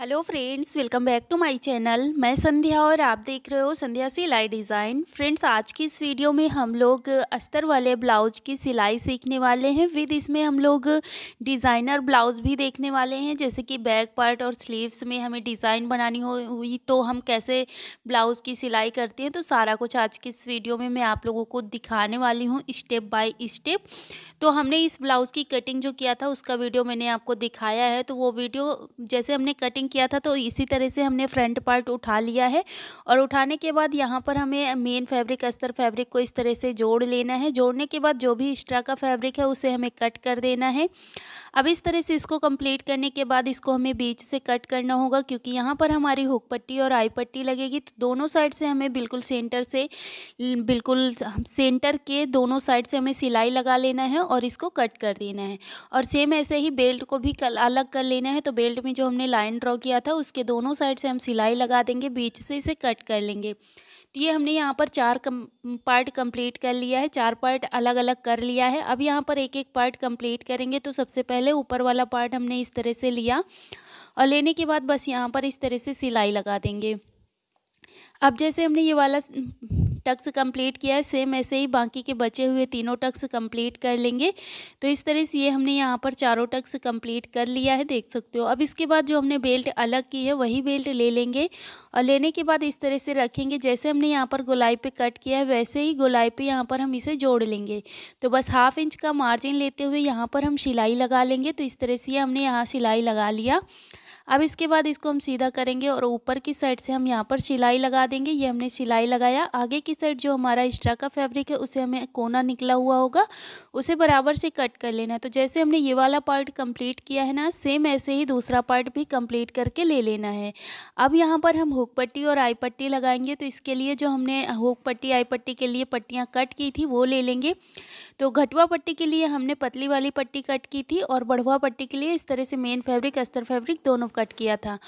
hello friends welcome back to my channel मैं संध्या और आप देख रहे हो संध्या सिलाई डिज़ाइन फ्रेंड्स आज की इस वीडियो में हम लोग अस्तर वाले ब्लाउज की सिलाई सीखने वाले हैं विद इसमें हम लोग डिज़ाइनर ब्लाउज भी देखने वाले हैं जैसे कि बैक पार्ट और स्लीव्स में हमें डिज़ाइन बनानी हो हुई तो हम कैसे ब्लाउज़ की सिलाई करते हैं तो सारा कुछ आज की इस वीडियो में मैं आप लोगों को दिखाने वाली हूँ स्टेप बाई स्टेप तो हमने इस ब्लाउज़ की कटिंग जो किया था उसका वीडियो मैंने आपको दिखाया है तो वो वीडियो जैसे हमने कटिंग कटिंग किया था तो इसी तरह से हमने फ्रंट पार्ट उठा लिया है और उठाने के बाद यहाँ पर हमें मेन फैब्रिक अस्तर फैब्रिक को इस तरह से जोड़ लेना है जोड़ने के बाद जो भी एक्स्ट्रा का फैब्रिक है उसे हमें कट कर देना है अब इस तरह से इसको कंप्लीट करने के बाद इसको हमें बीच से कट करना होगा क्योंकि यहाँ पर हमारी हुक पट्टी और आई पट्टी लगेगी तो दोनों साइड से हमें बिल्कुल सेंटर से बिल्कुल सेंटर के दोनों साइड से हमें सिलाई लगा लेना है और इसको कट कर देना है और सेम ऐसे ही बेल्ट को भी अलग कर लेना है तो बेल्ट में जो हमने लाइन ड्रॉ किया था उसके दोनों साइड से हम सिलाई लगा देंगे बीच से इसे कट कर लेंगे तो ये हमने यहाँ पर चार कम, पार्ट कंप्लीट कर लिया है चार पार्ट अलग अलग कर लिया है अब यहाँ पर एक एक पार्ट कंप्लीट करेंगे तो सबसे पहले ऊपर वाला पार्ट हमने इस तरह से लिया और लेने के बाद बस यहाँ पर इस तरह से सिलाई लगा देंगे अब जैसे हमने ये वाला टक्स कंप्लीट किया है सेम ऐसे ही बाकी के बचे हुए तीनों टक्स कंप्लीट कर लेंगे तो इस तरह से ये हमने यहाँ पर चारों टक्स कंप्लीट कर लिया है देख सकते हो अब इसके बाद जो हमने बेल्ट अलग की है वही बेल्ट ले लेंगे और लेने के बाद इस तरह से रखेंगे जैसे हमने यहाँ पर गुलाई पर कट किया है वैसे ही गोलाई पर यहाँ पर हम इसे जोड़ लेंगे तो बस हाफ इंच का मार्जिन लेते हुए यहाँ पर हम सिलाई लगा लेंगे तो इस तरह से हमने यहाँ सिलाई लगा लिया अब इसके बाद इसको हम सीधा करेंगे और ऊपर की साइड से हम यहाँ पर सिलाई लगा देंगे ये हमने सिलाई लगाया आगे की साइड जो हमारा एक्स्ट्रा का फैब्रिक है उसे हमें कोना निकला हुआ होगा उसे बराबर से कट कर लेना है तो जैसे हमने ये वाला पार्ट कंप्लीट किया है ना सेम ऐसे ही दूसरा पार्ट भी कंप्लीट करके ले लेना है अब यहाँ पर हम हुक पट्टी और आई पट्टी लगाएंगे तो इसके लिए जो हमने हुक पट्टी आई पट्टी के लिए पट्टियाँ कट की थी वो ले लेंगे तो घटवा पट्टी के लिए हमने पतली वाली पट्टी कट की थी और बढ़ुआ पट्टी के लिए इस तरह से मेन फैब्रिक अस्तर फैब्रिक दोनों कट किया था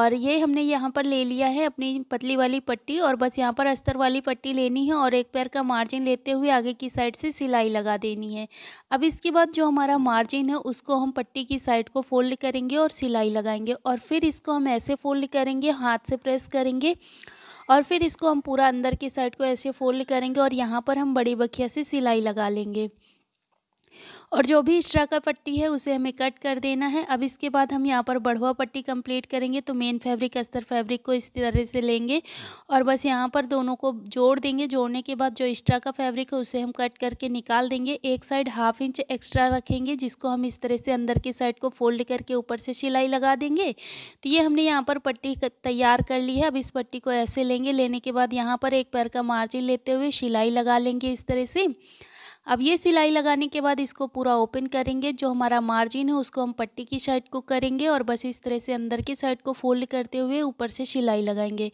और ये हमने यहाँ पर ले लिया है अपनी पतली वाली पट्टी और बस यहाँ पर अस्तर वाली पट्टी लेनी है और एक पैर का मार्जिन लेते हुए आगे की साइड से सिलाई लगा देनी है करनी है अब इसके बाद जो हमारा मार्जिन है उसको हम पट्टी की साइड को फोल्ड करेंगे और सिलाई लगाएंगे और फिर इसको हम ऐसे फोल्ड करेंगे हाथ से प्रेस करेंगे और फिर इसको हम पूरा अंदर की साइड को ऐसे फोल्ड करेंगे और यहाँ पर हम बड़ी बखिया से सिलाई लगा लेंगे और जो भी एक्स्ट्रा का पट्टी है उसे हमें कट कर देना है अब इसके बाद हम यहाँ पर बढ़ुआ पट्टी कंप्लीट करेंगे तो मेन फैब्रिक अस्तर फैब्रिक को इस तरह से लेंगे और बस यहाँ पर दोनों को जोड़ देंगे जोड़ने के बाद जो एक्स्ट्रा का फैब्रिक है उसे हम कट करके निकाल देंगे एक साइड हाफ इंच एक्स्ट्रा रखेंगे जिसको हम इस तरह से अंदर की साइड को फोल्ड करके ऊपर से सिलाई लगा देंगे तो ये हमने यहाँ पर पट्टी तैयार कर ली है अब इस पट्टी को ऐसे लेंगे लेने के बाद यहाँ पर एक पैर का मार्जिन लेते हुए सिलाई लगा लेंगे इस तरह से अब ये सिलाई लगाने के बाद इसको पूरा ओपन करेंगे जो हमारा मार्जिन है उसको हम पट्टी की साइड को करेंगे और बस इस तरह से अंदर की साइड को फोल्ड करते हुए ऊपर से सिलाई लगाएंगे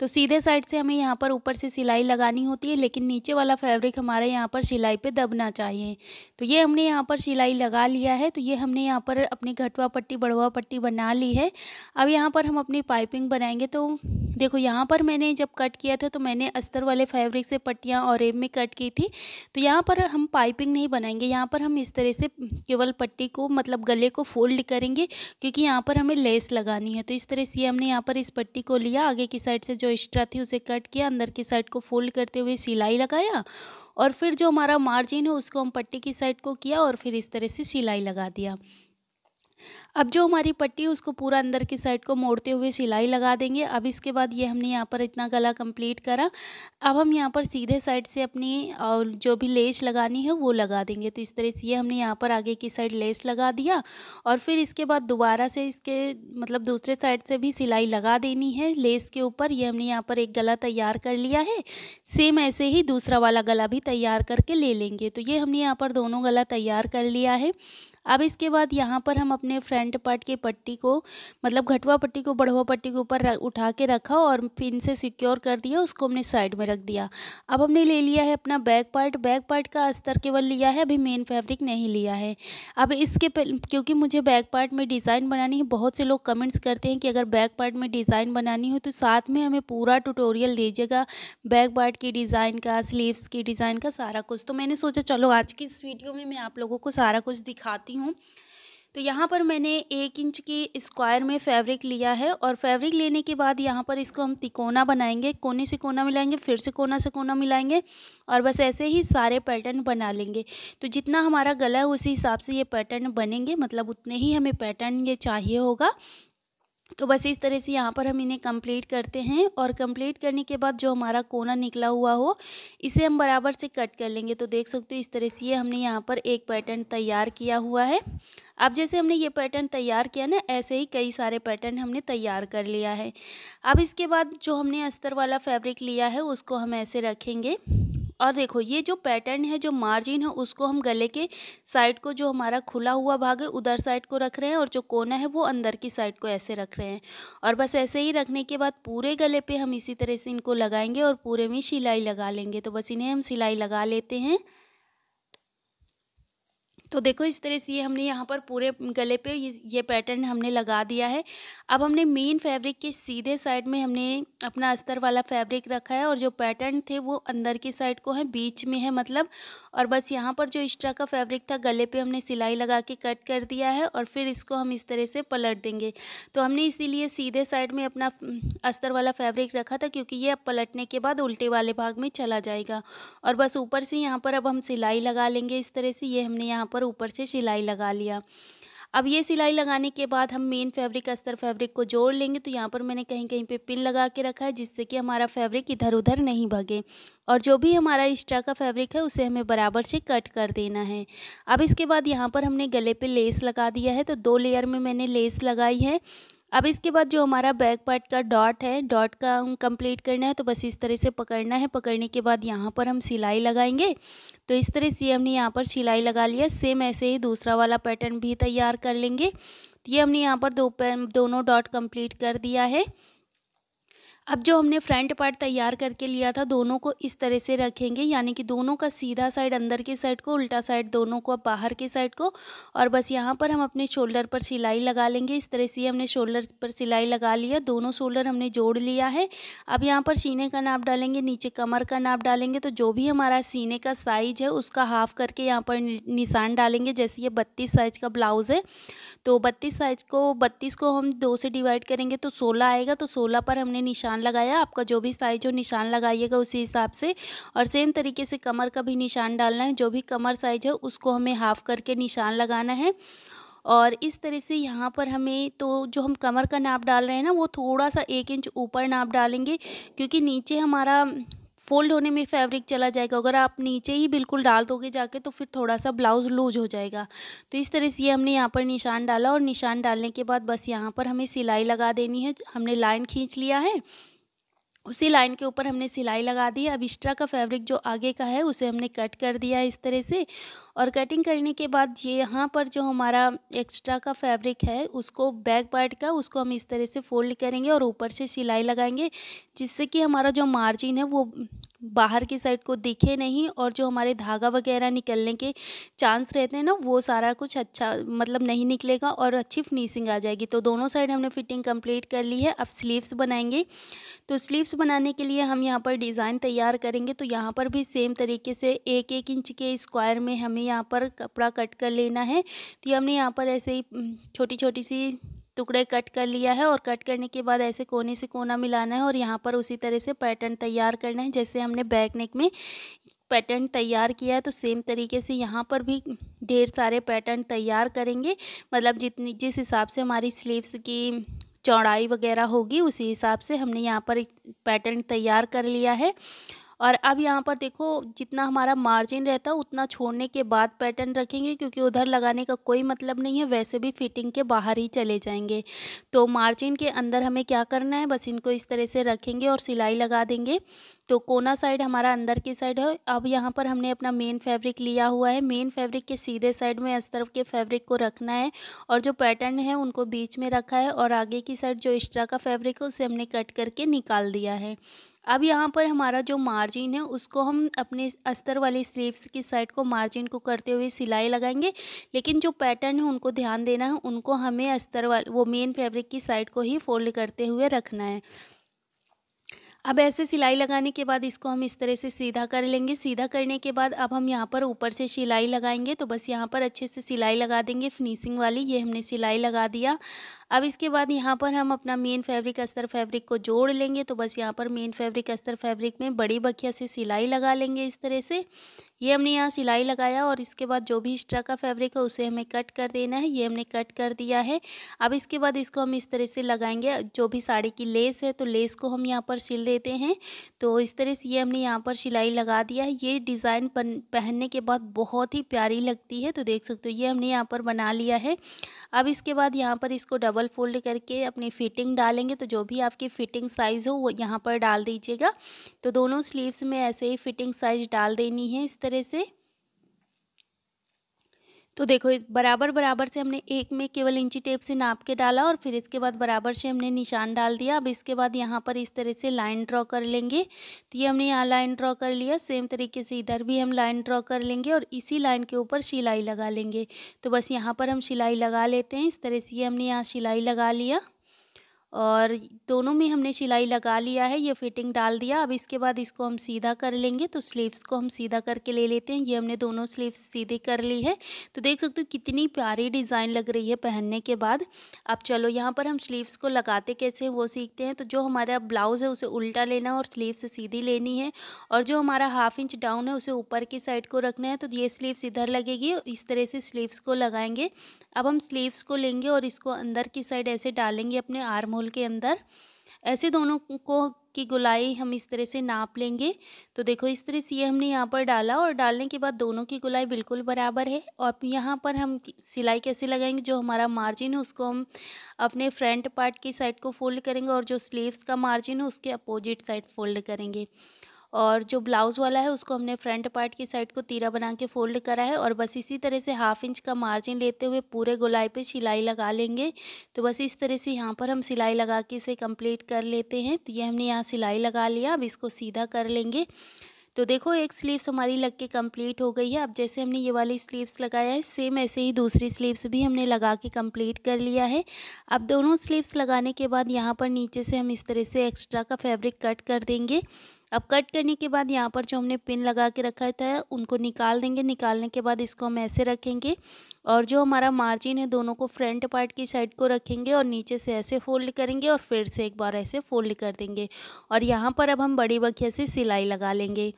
तो सीधे साइड से हमें यहाँ पर ऊपर से सिलाई लगानी होती है लेकिन नीचे वाला फैब्रिक हमारे यहाँ पर सिलाई पर दबना चाहिए तो ये हमने यहाँ पर सिलाई लगा लिया है तो ये हमने यहाँ पर अपनी घटवा पट्टी बढ़वा पट्टी बना ली है अब यहाँ पर हम अपनी पाइपिंग बनाएंगे तो देखो यहाँ पर मैंने जब कट किया था तो मैंने अस्तर वाले फैब्रिक से पट्टियाँ और रेब में कट की थी तो यहाँ पर हम पाइपिंग नहीं बनाएंगे यहाँ पर हम इस तरह से केवल पट्टी को मतलब गले को फोल्ड करेंगे क्योंकि यहाँ पर हमें लेस लगानी है तो इस तरह से हमने यहाँ पर इस पट्टी को लिया आगे की साइड से जो एक्स्ट्रा थी उसे कट किया अंदर की साइड को फोल्ड करते हुए सिलाई लगाया और फिर जो हमारा मार्जिन है उसको हम पट्टी की साइड को किया और फिर इस तरह से सिलाई लगा दिया अब जो हमारी पट्टी है उसको पूरा अंदर की साइड को मोड़ते हुए सिलाई लगा देंगे अब इसके बाद ये हमने यहाँ पर इतना गला कंप्लीट करा अब हम यहाँ पर सीधे साइड से अपनी और जो भी लेस लगानी है वो लगा देंगे तो इस तरह से ये हमने यहाँ पर आगे की साइड लेस लगा दिया और फिर इसके बाद दोबारा से इसके मतलब दूसरे साइड से भी सिलाई लगा देनी है लेस के ऊपर ये हमने यहाँ पर एक गला तैयार कर लिया है सेम ऐसे ही दूसरा वाला गला भी तैयार करके ले लेंगे तो ये हमने यहाँ पर दोनों गला तैयार कर लिया है अब इसके बाद यहाँ पर हम अपने फ्रंट पार्ट की पट्टी को मतलब घटवा पट्टी को बढ़वा पट्टी के ऊपर उठा के रखा और पिन से सिक्योर कर दिया उसको हमने साइड में रख दिया अब हमने ले लिया है अपना बैक पार्ट बैक पार्ट का अस्तर केवल लिया है अभी मेन फैब्रिक नहीं लिया है अब इसके क्योंकि मुझे बैक पार्ट में डिज़ाइन बनानी है बहुत से लोग कमेंट्स करते हैं कि अगर बैक पार्ट में डिज़ाइन बनानी हो तो साथ में हमें पूरा टूटोरियल दीजिएगा बैक पार्ट की डिज़ाइन का स्लीवस की डिज़ाइन का सारा कुछ तो मैंने सोचा चलो आज की इस वीडियो में मैं आप लोगों को सारा कुछ दिखाती दिखाती हूँ तो यहाँ पर मैंने एक इंच के स्क्वायर में फैब्रिक लिया है और फैब्रिक लेने के बाद यहाँ पर इसको हम तिकोना बनाएंगे कोने से कोना मिलाएंगे फिर से कोना से कोना मिलाएंगे और बस ऐसे ही सारे पैटर्न बना लेंगे तो जितना हमारा गला है उसी हिसाब से ये पैटर्न बनेंगे मतलब उतने ही हमें पैटर्न ये चाहिए होगा तो बस इस तरह से यहाँ पर हम इन्हें कंप्लीट करते हैं और कंप्लीट करने के बाद जो हमारा कोना निकला हुआ हो इसे हम बराबर से कट कर लेंगे तो देख सकते हो इस तरह से ये हमने यहाँ पर एक पैटर्न तैयार किया हुआ है अब जैसे हमने ये पैटर्न तैयार किया ना ऐसे ही कई सारे पैटर्न हमने तैयार कर लिया है अब इसके बाद जो हमने अस्तर वाला फैब्रिक लिया है उसको हम ऐसे रखेंगे और देखो ये जो पैटर्न है जो मार्जिन है उसको हम गले के साइड को जो हमारा खुला हुआ भाग है उधर साइड को रख रहे हैं और जो कोना है वो अंदर की साइड को ऐसे रख रहे हैं और बस ऐसे ही रखने के बाद पूरे गले पर हम इसी तरह से इनको लगाएंगे और पूरे में सिलाई लगा लेंगे तो बस इन्हें हम सिलाई लगा लेते हैं तो देखो इस तरह से ये हमने यहाँ पर पूरे गले पे ये, पैटर्न हमने लगा दिया है अब हमने मेन फैब्रिक के सीधे साइड में हमने अपना अस्तर वाला फैब्रिक रखा है और जो पैटर्न थे वो अंदर की साइड को है बीच में है मतलब और बस यहाँ पर जो एक्स्ट्रा का फैब्रिक था गले पे हमने सिलाई लगा के कट कर दिया है और फिर इसको हम इस तरह से पलट देंगे तो हमने इसीलिए सीधे साइड में अपना अस्तर वाला फैब्रिक रखा था क्योंकि ये अब पलटने के बाद उल्टे वाले भाग में चला जाएगा और बस ऊपर से यहाँ पर अब हम सिलाई लगा लेंगे इस तरह से ये हमने यहाँ पर ऊपर से सिलाई लगा लिया अब ये सिलाई लगाने के बाद हम मेन फैब्रिक अस्तर फैब्रिक को जोड़ लेंगे तो यहाँ पर मैंने कहीं कहीं पे पिन लगा के रखा है जिससे कि हमारा फैब्रिक इधर उधर नहीं भगे और जो भी हमारा एक्स्ट्रा का फैब्रिक है उसे हमें बराबर से कट कर देना है अब इसके बाद यहाँ पर हमने गले पे लेस लगा दिया है तो दो लेयर में मैंने लेस लगाई है अब इसके बाद जो हमारा बैक पार्ट का डॉट है डॉट का हम कंप्लीट करना है तो बस इस तरह से पकड़ना है पकड़ने के बाद यहाँ पर हम सिलाई लगाएंगे तो इस तरह से हमने यहाँ पर सिलाई लगा लिया सेम ऐसे ही दूसरा वाला पैटर्न भी तैयार कर लेंगे तो ये हमने यहाँ पर दो दोनों डॉट कंप्लीट कर दिया है अब जो हमने फ्रंट पार्ट तैयार करके लिया था दोनों को इस तरह से रखेंगे यानी कि दोनों का सीधा साइड अंदर के साइड को उल्टा साइड दोनों को अब बाहर के साइड को और बस यहाँ पर हम अपने शोल्डर पर सिलाई लगा लेंगे इस तरह से हमने शोल्डर पर सिलाई लगा लिया दोनों शोल्डर हमने जोड़ लिया है अब यहाँ पर सीने का नाप डालेंगे नीचे कमर का नाप डालेंगे तो जो भी हमारा सीने का साइज है उसका हाफ करके यहाँ पर निशान डालेंगे जैसे ये बत्तीस साइज का ब्लाउज़ है तो बत्तीस साइज को बत्तीस को हम दो से डिवाइड करेंगे तो सोलह आएगा तो सोलह पर हमने निशान निशान लगाया आपका जो भी साइज हो निशान लगाइएगा उसी हिसाब से और सेम तरीके से कमर का भी निशान डालना है जो भी कमर साइज है उसको हमें हाफ़ करके निशान लगाना है और इस तरह से यहाँ पर हमें तो जो हम कमर का नाप डाल रहे हैं ना वो थोड़ा सा एक इंच ऊपर नाप डालेंगे क्योंकि नीचे हमारा फोल्ड होने में फैब्रिक चला जाएगा अगर आप नीचे ही बिल्कुल डाल दोगे जाके तो फिर थोड़ा सा ब्लाउज़ लूज हो जाएगा तो इस तरह से हमने यहाँ पर निशान डाला और निशान डालने के बाद बस यहाँ पर हमें सिलाई लगा देनी है हमने लाइन खींच लिया है उसी लाइन के ऊपर हमने सिलाई लगा दी अब एक्स्ट्रा का फैब्रिक जो आगे का है उसे हमने कट कर दिया इस तरह से और कटिंग करने के बाद ये यहाँ पर जो हमारा एक्स्ट्रा का फैब्रिक है उसको बैक पार्ट का उसको हम इस तरह से फोल्ड करेंगे और ऊपर से सिलाई लगाएंगे जिससे कि हमारा जो मार्जिन है वो बाहर की साइड को दिखे नहीं और जो हमारे धागा वगैरह निकलने के चांस रहते हैं ना वो सारा कुछ अच्छा मतलब नहीं निकलेगा और अच्छी फिनिशिंग आ जाएगी तो दोनों साइड हमने फिटिंग कंप्लीट कर ली है अब स्लीव्स बनाएंगे तो स्लीव्स बनाने के लिए हम यहाँ पर डिज़ाइन तैयार करेंगे तो यहाँ पर भी सेम तरीके से एक एक इंच के स्क्वायर में हमें यहाँ पर कपड़ा कट कर लेना है तो ये हमने यहाँ पर ऐसे ही छोटी छोटी सी टुकड़े कट कर लिया है और कट करने के बाद ऐसे कोने से कोना मिलाना है और यहाँ पर उसी तरह से पैटर्न तैयार करना है जैसे हमने बैक नेक में पैटर्न तैयार किया है तो सेम तरीके से यहाँ पर भी ढेर सारे पैटर्न तैयार करेंगे मतलब जितनी जिस हिसाब से हमारी स्लीव्स की चौड़ाई वगैरह होगी उसी हिसाब से हमने यहाँ पर पैटर्न तैयार कर लिया है और अब यहाँ पर देखो जितना हमारा मार्जिन रहता है उतना छोड़ने के बाद पैटर्न रखेंगे क्योंकि उधर लगाने का कोई मतलब नहीं है वैसे भी फिटिंग के बाहर ही चले जाएंगे तो मार्जिन के अंदर हमें क्या करना है बस इनको इस तरह से रखेंगे और सिलाई लगा देंगे तो कोना साइड हमारा अंदर की साइड है अब यहाँ पर हमने अपना मेन फैब्रिक लिया हुआ है मेन फैब्रिक के सीधे साइड में इस तरफ के फैब्रिक को रखना है और जो पैटर्न है उनको बीच में रखा है और आगे की साइड जो एक्स्ट्रा का फैब्रिक है उसे हमने कट करके निकाल दिया है अब यहाँ पर हमारा जो मार्जिन है उसको हम अपने अस्तर वाले स्लीव्स की साइड को मार्जिन को करते हुए सिलाई लगाएंगे लेकिन जो पैटर्न है उनको ध्यान देना है उनको हमें अस्तर वाले वो मेन फैब्रिक की साइड को ही फोल्ड करते हुए रखना है अब ऐसे सिलाई लगाने के बाद इसको हम इस तरह से सीधा कर लेंगे सीधा करने के बाद अब हम यहाँ पर ऊपर से सिलाई लगाएंगे तो बस यहाँ पर अच्छे से सिलाई लगा देंगे फिनिशिंग वाली ये हमने सिलाई लगा दिया अब इसके बाद यहाँ पर हम अपना मेन फैब्रिक अस्तर फैब्रिक को जोड़ लेंगे तो बस यहाँ पर मेन फैब्रिक अस्तर फैब्रिक में बड़ी बखिया से सिलाई लगा लेंगे इस तरह से ये हमने यहाँ सिलाई लगाया और इसके बाद जो भी स्ट्रा का फैब्रिक है उसे हमें कट कर देना है ये हमने कट कर दिया है अब इसके बाद इसको हम इस तरह से लगाएंगे जो भी साड़ी की लेस है तो लेस को हम यहाँ पर सिल देते हैं तो इस तरह से ये हमने यहाँ पर सिलाई लगा दिया है ये डिज़ाइन पहनने के बाद बहुत ही प्यारी लगती है तो देख सकते हो ये हमने यहाँ पर बना लिया है अब इसके बाद यहाँ पर इसको डबल डबल फोल्ड करके अपनी फिटिंग डालेंगे तो जो भी आपकी फ़िटिंग साइज़ हो वो यहाँ पर डाल दीजिएगा तो दोनों स्लीव्स में ऐसे ही फ़िटिंग साइज़ डाल देनी है इस तरह से तो देखो बराबर बराबर से हमने एक में केवल इंची टेप से नाप के डाला और फिर इसके बाद बराबर से हमने निशान डाल दिया अब इसके बाद यहाँ पर इस तरह से लाइन ड्रॉ कर लेंगे तो ये हमने यहाँ लाइन ड्रॉ कर लिया सेम तरीके से इधर भी हम लाइन ड्रॉ कर लेंगे और इसी लाइन के ऊपर सिलाई लगा लेंगे तो बस यहाँ पर हम सिलाई लगा लेते हैं इस तरह से ये हमने यहाँ सिलाई लगा लिया और दोनों में हमने सिलाई लगा लिया है ये फिटिंग डाल दिया अब इसके बाद इसको हम सीधा कर लेंगे तो स्लीव्स को हम सीधा करके ले लेते हैं ये हमने दोनों स्लीव्स सीधी कर ली है तो देख सकते हो कितनी प्यारी डिज़ाइन लग रही है पहनने के बाद अब चलो यहाँ पर हम स्लीव्स को लगाते कैसे वो सीखते हैं तो जो हमारा ब्लाउज़ है उसे उल्टा लेना और स्लीव्स सीधी लेनी है और जो हमारा हाफ इंच डाउन है उसे ऊपर की साइड को रखना है तो ये स्लीव्स इधर लगेगी इस तरह से स्लीव्स को लगाएंगे अब हम स्लीव्स को लेंगे और इसको अंदर की साइड ऐसे डालेंगे अपने आर्म होल के अंदर ऐसे दोनों को की गुलाई हम इस तरह से नाप लेंगे तो देखो इस तरह से ये हमने यहाँ पर डाला और डालने के बाद दोनों की गुलाई बिल्कुल बराबर है और यहाँ पर हम सिलाई कैसे लगाएंगे जो हमारा मार्जिन है उसको हम अपने फ्रंट पार्ट की साइड को फोल्ड करेंगे और जो स्लीव्स का मार्जिन है उसके अपोजिट साइड फोल्ड करेंगे और जो ब्लाउज़ वाला है उसको हमने फ्रंट पार्ट की साइड को तीरा बना के फोल्ड करा है और बस इसी तरह से हाफ इंच का मार्जिन लेते हुए पूरे गोलाई पे सिलाई लगा लेंगे तो बस इस तरह से यहाँ पर हम सिलाई लगा के इसे कंप्लीट कर लेते हैं तो ये हमने यहाँ सिलाई लगा लिया अब इसको सीधा कर लेंगे तो देखो एक स्लीव्स हमारी लग के कम्प्लीट हो गई है अब जैसे हमने ये वाली स्लीव्स लगाया है सेम ऐसे ही दूसरी स्लीव्स भी हमने लगा के कम्प्लीट कर लिया है अब दोनों स्लीव्स लगाने के बाद यहाँ पर नीचे से हम इस तरह से एक्स्ट्रा का फैब्रिक कट कर देंगे अब कट करने के बाद यहाँ पर जो हमने पिन लगा के रखा था उनको निकाल देंगे निकालने के बाद इसको हम ऐसे रखेंगे और जो हमारा मार्जिन है दोनों को फ्रंट पार्ट की साइड को रखेंगे और नीचे से ऐसे फोल्ड करेंगे और फिर से एक बार ऐसे फोल्ड कर देंगे और यहाँ पर अब हम बड़ी बखिया से सिलाई लगा लेंगे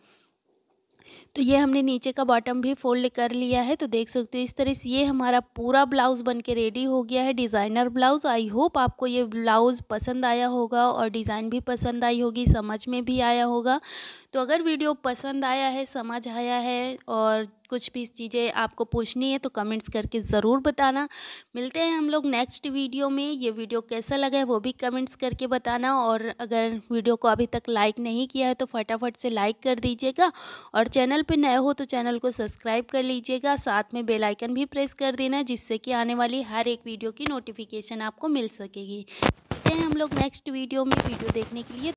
तो ये हमने नीचे का बॉटम भी फोल्ड कर लिया है तो देख सकते हो इस तरह से ये हमारा पूरा ब्लाउज़ बन के रेडी हो गया है डिज़ाइनर ब्लाउज़ आई होप आपको ये ब्लाउज़ पसंद आया होगा और डिज़ाइन भी पसंद आई होगी समझ में भी आया होगा तो अगर वीडियो पसंद आया है समझ आया है और कुछ भी चीज़ें आपको पूछनी है तो कमेंट्स करके ज़रूर बताना मिलते हैं हम लोग नेक्स्ट वीडियो में ये वीडियो कैसा लगा है वो भी कमेंट्स करके बताना और अगर वीडियो को अभी तक लाइक नहीं किया है तो फटाफट से लाइक कर दीजिएगा और चैनल पर नए हो तो चैनल को सब्सक्राइब कर लीजिएगा साथ में बेलाइकन भी प्रेस कर देना जिससे कि आने वाली हर एक वीडियो की नोटिफिकेशन आपको मिल सकेगी हम लोग नेक्स्ट वीडियो में वीडियो देखने के लिए